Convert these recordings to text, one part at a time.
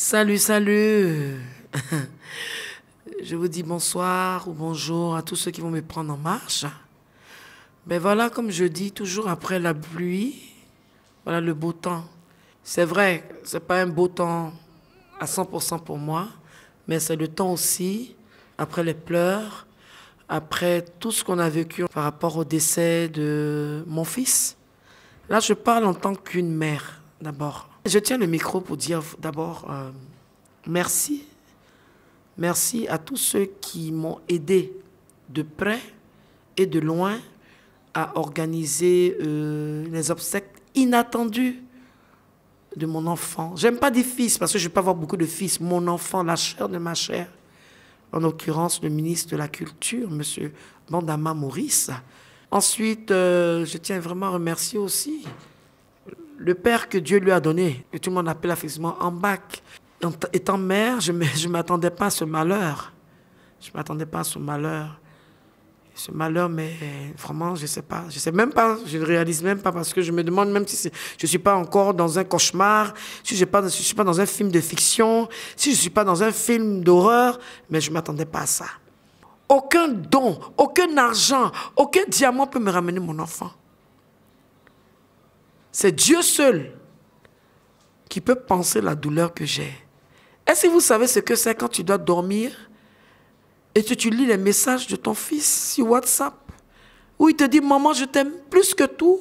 Salut, salut Je vous dis bonsoir ou bonjour à tous ceux qui vont me prendre en marche. Mais voilà, comme je dis, toujours après la pluie, voilà le beau temps. C'est vrai, c'est pas un beau temps à 100% pour moi, mais c'est le temps aussi, après les pleurs, après tout ce qu'on a vécu par rapport au décès de mon fils. Là, je parle en tant qu'une mère, d'abord. Je tiens le micro pour dire d'abord euh, merci. Merci à tous ceux qui m'ont aidé de près et de loin à organiser euh, les obsèques inattendus de mon enfant. J'aime pas des fils parce que je ne pas avoir beaucoup de fils. Mon enfant, la chair de ma chair. En l'occurrence, le ministre de la Culture, M. Bandama Maurice. Ensuite, euh, je tiens vraiment à remercier aussi le père que Dieu lui a donné, et tout le monde appelle affectivement en bac. Étant mère, je ne m'attendais pas à ce malheur. Je ne m'attendais pas à ce malheur. Ce malheur, mais vraiment, je ne sais pas. Je sais même pas, je ne réalise même pas parce que je me demande même si je ne suis pas encore dans un cauchemar, si je ne suis pas dans un film de fiction, si je ne suis pas dans un film d'horreur, mais je ne m'attendais pas à ça. Aucun don, aucun argent, aucun diamant peut me ramener mon enfant. C'est Dieu seul qui peut penser la douleur que j'ai. Est-ce que vous savez ce que c'est quand tu dois dormir et que tu lis les messages de ton fils sur WhatsApp où il te dit Maman, je t'aime plus que tout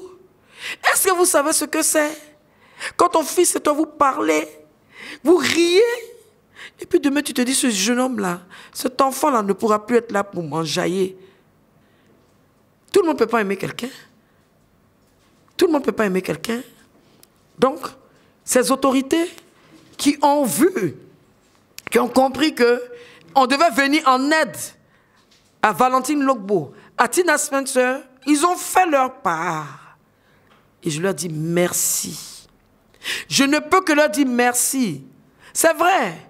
Est-ce que vous savez ce que c'est quand ton fils et toi vous parlez, vous riez et puis demain tu te dis Ce jeune homme-là, cet enfant-là ne pourra plus être là pour m'enjailler. Tout le monde ne peut pas aimer quelqu'un. Tout le monde ne peut pas aimer quelqu'un. Donc, ces autorités qui ont vu, qui ont compris que on devait venir en aide à Valentine Logbo, à Tina Spencer, ils ont fait leur part. Et je leur dis merci. Je ne peux que leur dire merci. C'est vrai.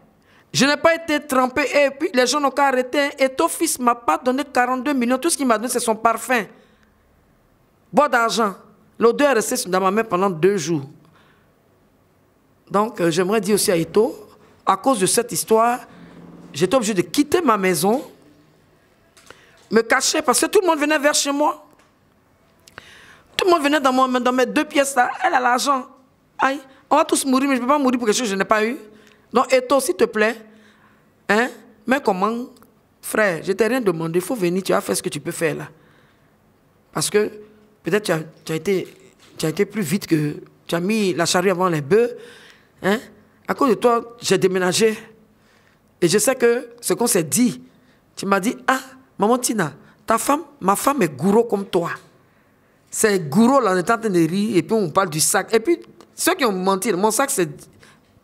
Je n'ai pas été trempé et puis les gens n'ont qu'à arrêter. Et ton fils m'a pas donné 42 millions. Tout ce qu'il m'a donné, c'est son parfum. Bois d'argent. L'odeur est restée dans ma main pendant deux jours. Donc, euh, j'aimerais dire aussi à Ito, à cause de cette histoire, j'étais obligé de quitter ma maison, me cacher, parce que tout le monde venait vers chez moi. Tout le monde venait dans, mon, dans mes deux pièces là. Elle a l'argent. Aïe, on va tous mourir, mais je ne peux pas mourir pour quelque chose que je n'ai pas eu. Donc, Eto, s'il te plaît, hein, mais comment, frère, je t'ai rien demandé, il faut venir, tu vas faire ce que tu peux faire là. Parce que Peut-être tu tu as, été, tu été plus vite que. Tu as mis la charrue avant les bœufs. Hein? À cause de toi, j'ai déménagé. Et je sais que ce qu'on s'est dit, tu m'as dit Ah, maman Tina, ta femme, ma femme est gourou comme toi. C'est gourou, là, on est en train de rire, et puis on parle du sac. Et puis, ceux qui ont menti, mon sac, c'est.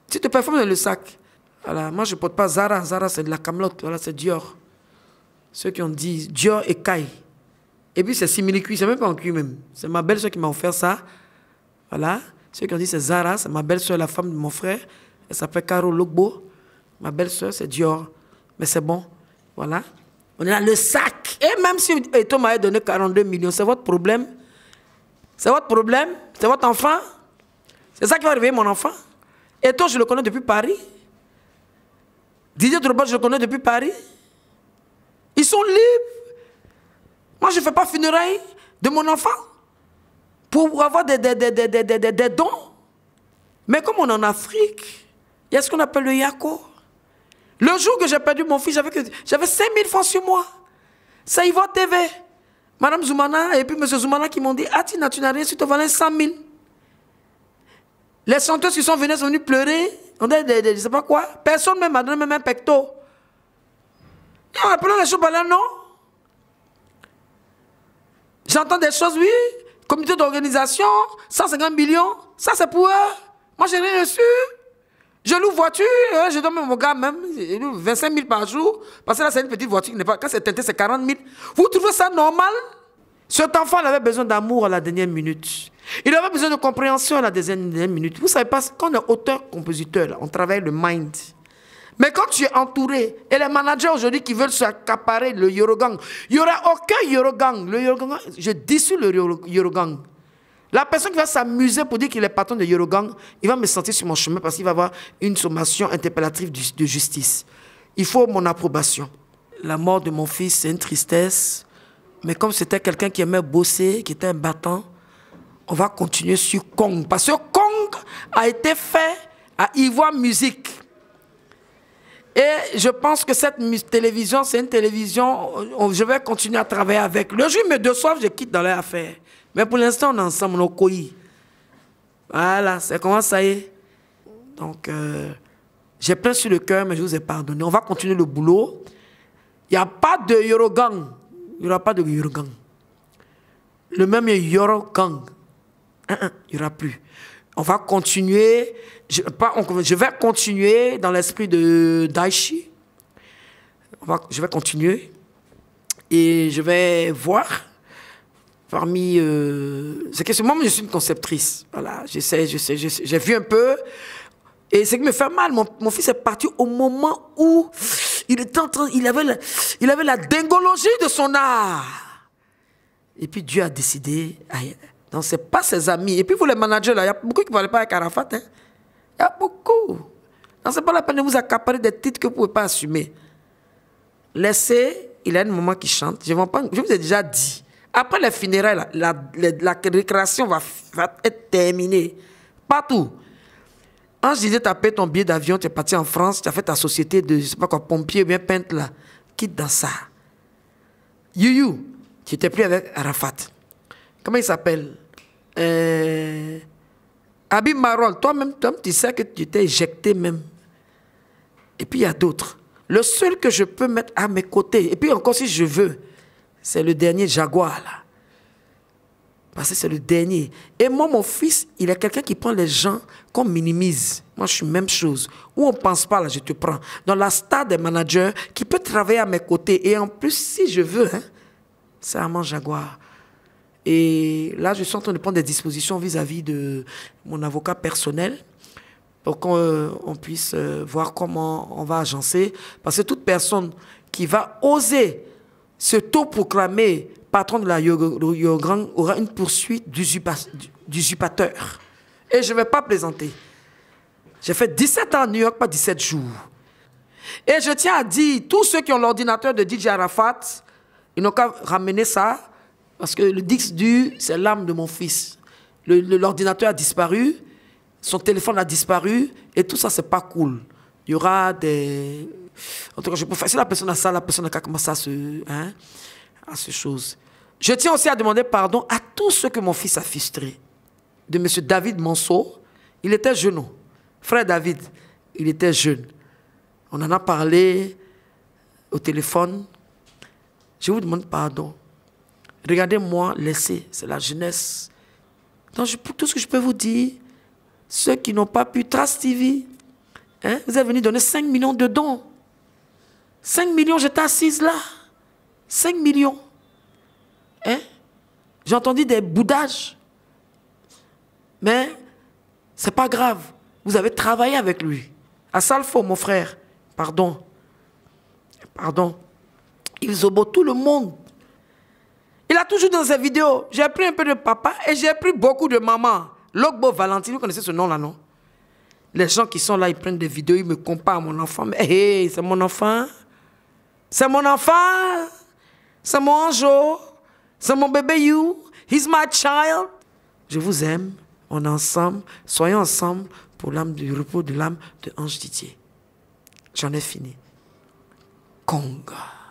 Tu te performes dans le sac. Voilà, moi, je ne porte pas Zara. Zara, c'est de la camelote. Voilà, c'est Dior. Ceux qui ont dit Dior et Kai. Et puis c'est simili-cuit, c'est même pas en cuit même. C'est ma belle-soeur qui m'a offert ça. Voilà. Ceux qui ont dit c'est Zara, c'est ma belle-soeur, la femme de mon frère. Elle s'appelle Caro Logbo. Ma belle-soeur, c'est Dior. Mais c'est bon. Voilà. On est là, le sac. Et même si Eto m'avait donné 42 millions, c'est votre problème. C'est votre problème. C'est votre enfant. C'est ça qui va réveiller mon enfant. Eto, je le connais depuis Paris. Didier Drobot, je le connais depuis Paris. Ils sont libres. Moi, je ne fais pas funérailles de mon enfant pour avoir des, des, des, des dons. Mais comme on est en Afrique, il y a ce qu'on appelle le yako. Le jour que j'ai perdu mon fils, j'avais 5000 francs sur moi. Ça y va TV. Madame Zoumana et puis M. Zoumana qui m'ont dit Ah, tu n'as rien tu te valais 100 000. Les chanteuses qui sont venues sont venues pleurer. On a des, je ne sais pas quoi. Personne ne m'a donné même un pecto. Et on les choses non J'entends des choses, oui. Comité d'organisation, 150 millions, ça c'est pour eux. Moi, j'ai rien reçu. Je loue voiture, hein, je donne même mon gars même, 25 000 par jour, parce que là c'est une petite voiture quand c'est c'est 40 000. Vous trouvez ça normal Cet enfant avait besoin d'amour à la dernière minute. Il avait besoin de compréhension à la dernière minute. Vous savez pas, quand on est auteur-compositeur, on travaille le mind. Mais quand tu es entouré, et les managers aujourd'hui qui veulent s'accaparer le Yorogang, il n'y aura aucun Yorogang. Le Yorogang, je dissous le Yorogang. La personne qui va s'amuser pour dire qu'il est patron de Yorogang, il va me sentir sur mon chemin parce qu'il va avoir une sommation interpellative de justice. Il faut mon approbation. La mort de mon fils, c'est une tristesse. Mais comme c'était quelqu'un qui aimait bosser, qui était un battant, on va continuer sur Kong. Parce que Kong a été fait à Ivoire Musique. Et je pense que cette télévision, c'est une télévision, euh, je vais continuer à travailler avec. Le jour où me déçoive, je quitte dans leur Mais pour l'instant, on est ensemble, on est Voilà, c'est comment ça y est. Donc, euh, j'ai plein sur le cœur, mais je vous ai pardonné. On va continuer le boulot. Il n'y a pas de Yorogang. Il n'y aura pas de Yorogang. Le même Yorogang. Il n'y aura plus on va continuer, je, vais continuer dans l'esprit de Daichi. Va, je vais continuer et je vais voir parmi euh, c'est que moi je suis une conceptrice voilà je sais je sais j'ai vu un peu et c'est qui me fait mal mon, fils est parti au moment où il était en train il avait il avait la dingologie de son art et puis Dieu a décidé donc, ce n'est pas ses amis. Et puis, vous, les managers, là, il y a beaucoup qui ne vont pas avec Arafat. Hein. Il y a beaucoup. Non, ce n'est pas la peine de vous accaparer des titres que vous ne pouvez pas assumer. Laissez, il y a un moment qui chante. Je, vous ai déjà dit. Après les funérailles, la, la, récréation va, être terminée. Partout. Un disait, tu as payé ton billet d'avion, tu es parti en France, tu as fait ta société de, je pompier bien peintre là. Quitte dans ça. You, you, tu t'es pris avec Arafat. Comment il s'appelle euh, Abim Marol, toi-même, toi tu sais que tu t'es éjecté même. Et puis il y a d'autres. Le seul que je peux mettre à mes côtés, et puis encore si je veux, c'est le dernier Jaguar là. Parce que c'est le dernier. Et moi, mon fils, il est quelqu'un qui prend les gens qu'on minimise. Moi, je suis même chose. Où on ne pense pas, là, je te prends. Dans la star des managers qui peut travailler à mes côtés. Et en plus, si je veux, hein, c'est à mon jaguar. Et là, je suis en train de prendre des dispositions vis-à-vis de mon avocat personnel pour qu'on euh, puisse euh, voir comment on va agencer. Parce que toute personne qui va oser se taux-proclamer patron de la Yogan aura une poursuite d'usurpateur. Et je ne vais pas plaisanter. J'ai fait 17 ans à New York, pas 17 jours. Et je tiens à dire, tous ceux qui ont l'ordinateur de DJ Arafat, ils n'ont qu'à ramener ça parce que le dix du c'est l'âme de mon fils. L'ordinateur a disparu, son téléphone a disparu, et tout ça, c'est pas cool. Il y aura des. En tout cas, je préfère. la personne à ça, la personne a commencé à se. Hein, à ces choses. Je tiens aussi à demander pardon à tous ceux que mon fils a frustrés. De M. David Monceau, il était jeune. Frère David, il était jeune. On en a parlé au téléphone. Je vous demande pardon. Regardez-moi, laissez, c'est la jeunesse. Donc, pour tout ce que je peux vous dire, ceux qui n'ont pas pu, Trace TV, hein, vous êtes venus donner 5 millions de dons. 5 millions, j'étais assise là. 5 millions. Hein? J'ai entendu des boudages. Mais c'est pas grave. Vous avez travaillé avec lui. À Salfo, mon frère. Pardon. Pardon. Ils beau tout le monde. Il a toujours dans ses vidéos, j'ai pris un peu de papa et j'ai pris beaucoup de maman. Logbo Valentine, vous connaissez ce nom-là, non Les gens qui sont là, ils prennent des vidéos, ils me comparent à mon enfant. Mais hey, c'est mon enfant. C'est mon enfant. C'est mon anjo. C'est mon bébé you. He's my child. Je vous aime. On est ensemble. Soyons ensemble pour l'âme du repos de l'âme de Ange Didier. J'en ai fini. Conga.